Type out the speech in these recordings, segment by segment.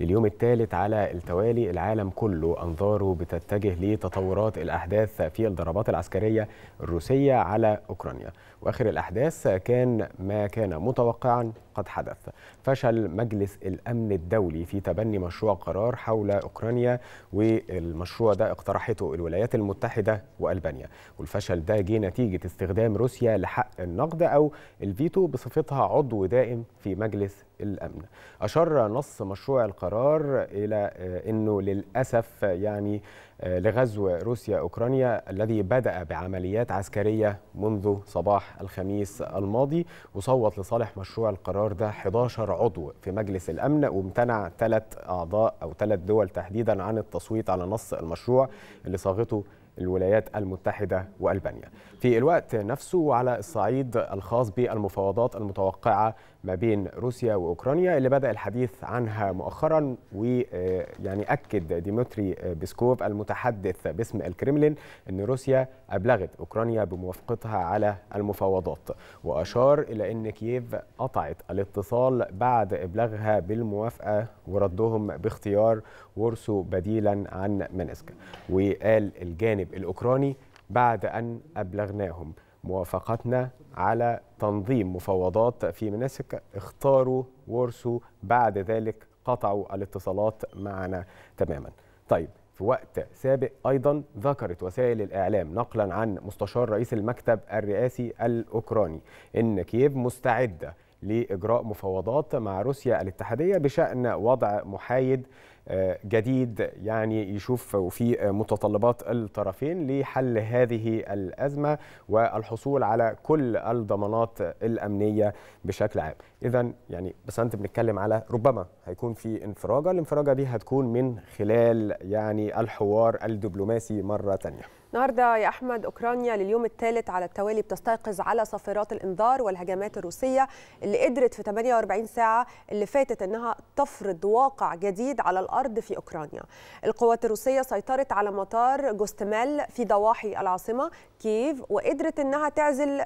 لليوم الثالث على التوالي العالم كله أنظاره بتتجه لتطورات الأحداث في الضربات العسكرية الروسية على أوكرانيا وآخر الأحداث كان ما كان متوقعا قد حدث فشل مجلس الأمن الدولي في تبني مشروع قرار حول أوكرانيا والمشروع ده اقترحته الولايات المتحدة وألبانيا والفشل ده جه نتيجة استخدام روسيا لحق النقد أو الفيتو بصفتها عضو دائم في مجلس الأمن أشار نص مشروع القرار إلى آه، أنه للأسف يعني آه، لغزو روسيا أوكرانيا الذي بدأ بعمليات عسكرية منذ صباح الخميس الماضي وصوت لصالح مشروع القرار ده 11 عضو في مجلس الأمن وامتنع ثلاث أعضاء أو ثلاث دول تحديدا عن التصويت على نص المشروع اللي صاغته الولايات المتحدة وألبانيا في الوقت نفسه على الصعيد الخاص بالمفاوضات المتوقعة ما بين روسيا وأوكرانيا اللي بدأ الحديث عنها مؤخرا ويعني آه، أكد ديمتري بيسكوف المتحدث باسم الكريملين أن روسيا أبلغت أوكرانيا بموافقتها على المفاوضات وأشار إلى أن كييف قطعت الاتصال بعد إبلاغها بالموافقة وردهم باختيار ورسو بديلا عن منسك وقال الجانب الجانب الأوكراني بعد أن أبلغناهم موافقتنا على تنظيم مفاوضات في مناسك اختاروا وورسو بعد ذلك قطعوا الاتصالات معنا تماما طيب في وقت سابق أيضا ذكرت وسائل الإعلام نقلا عن مستشار رئيس المكتب الرئاسي الأوكراني أن كييف مستعدة لإجراء مفاوضات مع روسيا الاتحادية بشأن وضع محايد آه، جديد يعني يشوف وفي متطلبات الطرفين لحل هذه الأزمة والحصول على كل الضمانات الأمنية بشكل عام إذا يعني بس أنت بنتكلم على ربما هيكون في انفراجة الانفراجة دي هتكون من خلال يعني الحوار الدبلوماسي مرة تانية النهارده يا احمد اوكرانيا لليوم الثالث على التوالي بتستيقظ على صافرات الانذار والهجمات الروسيه اللي قدرت في 48 ساعه اللي فاتت انها تفرض واقع جديد على الارض الأرض في أوكرانيا القوات الروسية سيطرت على مطار جوستمال في ضواحي العاصمة كييف وقدرت انها تعزل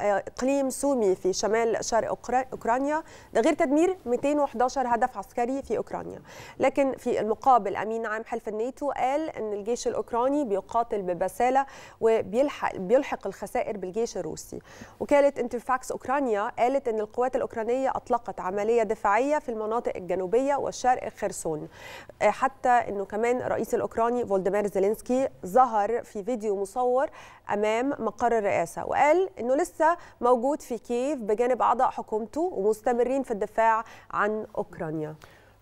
اقليم سومي في شمال شرق اوكرانيا ده غير تدمير 211 هدف عسكري في اوكرانيا لكن في المقابل امين عام حلف الناتو قال ان الجيش الاوكراني بيقاتل ببساله وبيلحق بيلحق الخسائر بالجيش الروسي وكاله انترفاكس اوكرانيا قالت ان القوات الاوكرانيه اطلقت عمليه دفاعيه في المناطق الجنوبيه والشرق خرسون آه، حتى انه كمان الرئيس الاوكراني فولدمير زيلينسكي ظهر في فيديو مصور امام مقر الرئاسه وقال انه لسه موجود في كييف بجانب اعضاء حكومته ومستمرين في الدفاع عن اوكرانيا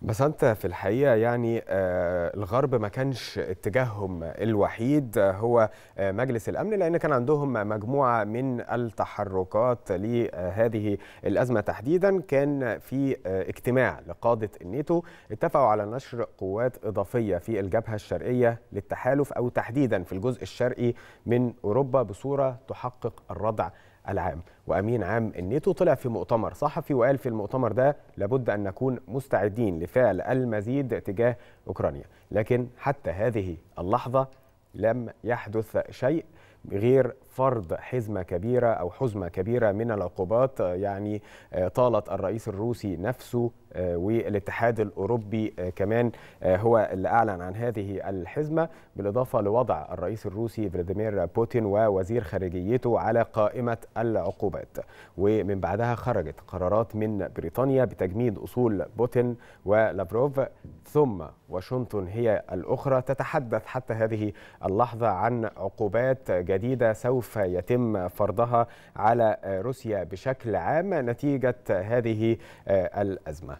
بس انت في الحقيقه يعني آه، الغرب ما كانش اتجاههم الوحيد هو آه، مجلس الامن لان كان عندهم مجموعه من التحركات لهذه الازمه تحديدا كان في آه، اجتماع لقاده الناتو اتفقوا على نشر قوات اضافيه في الجبهه الشرقيه للتحالف او تحديدا في الجزء الشرقي من اوروبا بصوره تحقق الردع العام وامين عام النيتو طلع في مؤتمر صحفي وقال في المؤتمر ده لابد ان نكون مستعدين لفعل المزيد تجاه اوكرانيا لكن حتى هذه اللحظه لم يحدث شيء غير فرض حزمة كبيرة أو حزمة كبيرة من العقوبات آه، يعني آه، طالت الرئيس الروسي نفسه آه، والاتحاد الأوروبي كمان هو اللي أعلن عن هذه الحزمة بالإضافة لوضع الرئيس الروسي فلاديمير بوتين ووزير خارجيته على قائمة العقوبات ومن بعدها خرجت قرارات من بريطانيا بتجميد أصول بوتين ولافروف ثم واشنطن هي الأخرى تتحدث حتى هذه اللحظة عن عقوبات جديدة سوف يتم فرضها على روسيا بشكل عام نتيجة هذه آه، الأزمة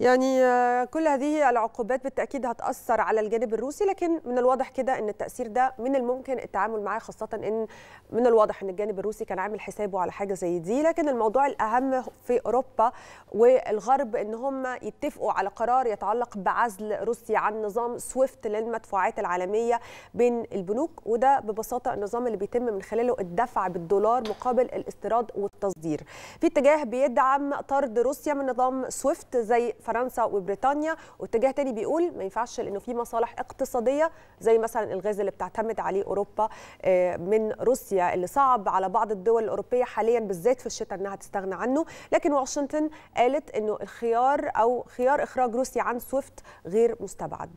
يعني آه، كل هذه العقوبات بالتاكيد هتاثر على الجانب الروسي لكن من الواضح كده ان التاثير ده من الممكن التعامل معاه خاصه ان من الواضح ان الجانب الروسي كان عامل حسابه على حاجه زي دي لكن الموضوع الاهم في اوروبا والغرب ان هم يتفقوا على قرار يتعلق بعزل روسيا عن نظام سويفت للمدفوعات العالميه بين البنوك وده ببساطه النظام اللي بيتم من خلاله الدفع بالدولار مقابل الاستيراد والتصدير في اتجاه بيدعم طرد روسيا من نظام سويفت زي فرنسا وبريطانيا واتجاه تاني بيقول ما ينفعش لانه في مصالح اقتصاديه زي مثلا الغاز اللي بتعتمد عليه اوروبا آه، من روسيا اللي صعب على بعض الدول الاوروبيه حاليا بالذات في الشتاء انها تستغنى عنه لكن واشنطن قالت انه الخيار او خيار اخراج روسيا عن سويفت غير مستبعد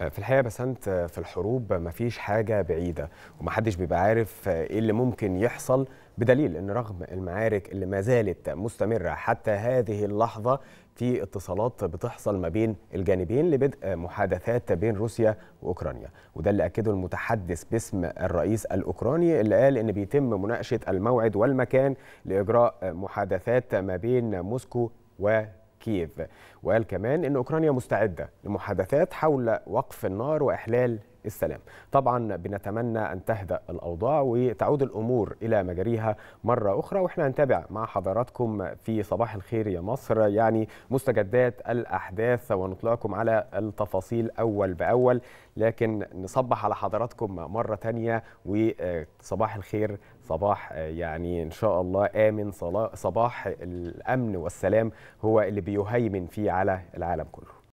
آه، في الحقيقه بس انت آه، في الحروب مفيش حاجه بعيده ومحدش بيبقى عارف آه، ايه اللي ممكن يحصل بدليل ان رغم المعارك اللي ما زالت مستمره حتى هذه اللحظه في اتصالات بتحصل ما بين الجانبين لبدء محادثات بين روسيا واوكرانيا وده اللي اكده المتحدث باسم الرئيس الاوكراني اللي قال ان بيتم مناقشه الموعد والمكان لاجراء محادثات ما بين موسكو و كييف وقال كمان أن أوكرانيا مستعدة لمحادثات حول وقف النار وإحلال السلام طبعا بنتمنى أن تهدأ الأوضاع وتعود الأمور إلى مجاريها مرة أخرى وإحنا هنتابع مع حضراتكم في صباح الخير يا مصر يعني مستجدات الأحداث ونطلعكم على التفاصيل أول بأول لكن نصبح على حضراتكم مرة تانية وصباح الخير صباح يعني إن شاء الله آمن صباح الأمن والسلام هو اللي بيهيمن فيه على العالم كله